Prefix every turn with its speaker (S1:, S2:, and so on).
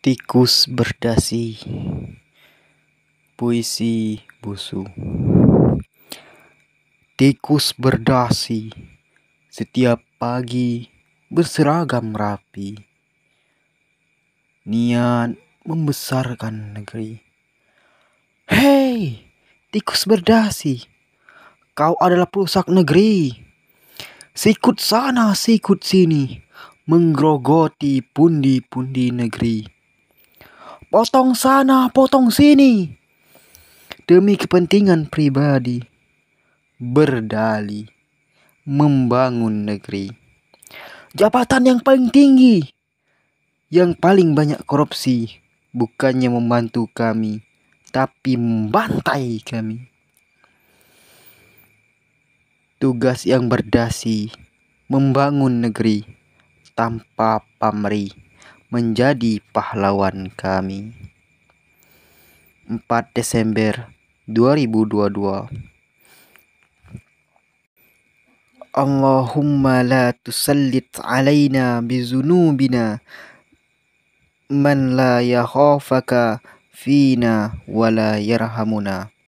S1: Tikus berdasi Puisi Busu Tikus berdasi Setiap pagi berseragam rapi Niat membesarkan negeri Hei, tikus berdasi Kau adalah perusak negeri Sikut sana, sikut sini Menggerogoti pundi-pundi negeri potong sana, potong sini. Demi kepentingan pribadi, berdali, membangun negeri. Jabatan yang paling tinggi, yang paling banyak korupsi, bukannya membantu kami, tapi membantai kami. Tugas yang berdasi, membangun negeri tanpa pamrih menjadi pahlawan kami. 4 Desember 2022 Allahumma la tusallit alaina bizunubina man la yakhafaka fina wala yarhamuna